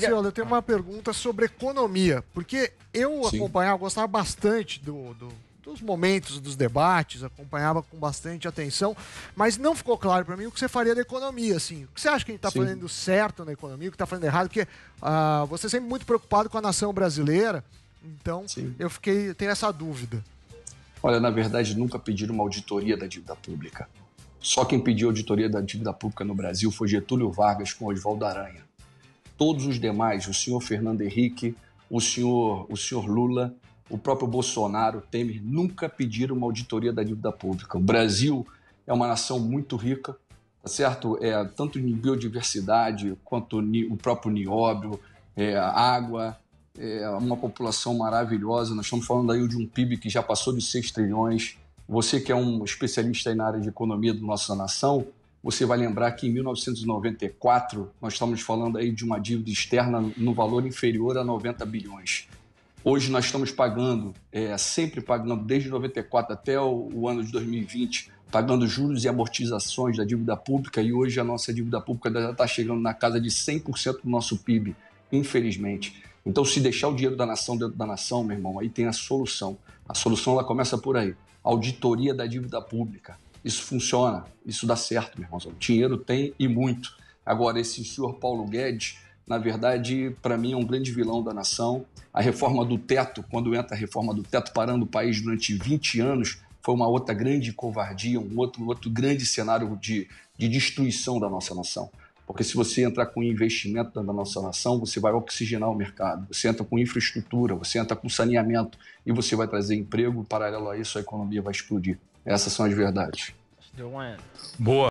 Graciola, eu tenho uma pergunta sobre economia, porque eu Sim. acompanhava, gostava bastante do, do, dos momentos, dos debates, acompanhava com bastante atenção, mas não ficou claro para mim o que você faria da economia, assim. O que você acha que a gente está fazendo certo na economia, o que está fazendo errado? Porque uh, você é sempre muito preocupado com a nação brasileira, então Sim. eu fiquei, eu tenho essa dúvida. Olha, na verdade, nunca pediram uma auditoria da dívida pública. Só quem pediu auditoria da dívida pública no Brasil foi Getúlio Vargas com Oswaldo Aranha todos os demais, o senhor Fernando Henrique, o senhor, o senhor Lula, o próprio Bolsonaro, Temer, nunca pediram uma auditoria da dívida pública. O Brasil é uma nação muito rica, tá certo? É, tanto em biodiversidade quanto o próprio nióbio, é, água, é uma população maravilhosa. Nós estamos falando aí de um PIB que já passou de 6 trilhões. Você que é um especialista na área de economia da nossa nação, você vai lembrar que em 1994 nós estamos falando aí de uma dívida externa no valor inferior a 90 bilhões. Hoje nós estamos pagando, é, sempre pagando, desde 94 até o, o, ano de 2020, pagando juros e amortizações da dívida pública e hoje a nossa dívida pública já está chegando na casa de 100% do nosso PIB, infelizmente. Então, se deixar o dinheiro da nação dentro da nação, meu irmão, aí tem a solução. A solução ela começa por aí. Auditoria da dívida pública. Isso funciona, isso dá certo, meu O Dinheiro tem e muito. Agora, esse senhor Paulo Guedes, na verdade, para mim é um grande vilão da nação. A reforma do teto, quando entra a reforma do teto parando o país durante 20 anos, foi uma outra grande covardia, um outro, outro grande cenário de, de destruição da nossa nação. Porque se você entrar com investimento na nossa nação, você vai oxigenar o mercado, você entra com infraestrutura, você entra com saneamento e você vai trazer emprego, paralelo a isso a economia vai explodir. Essas são as verdades. Boa.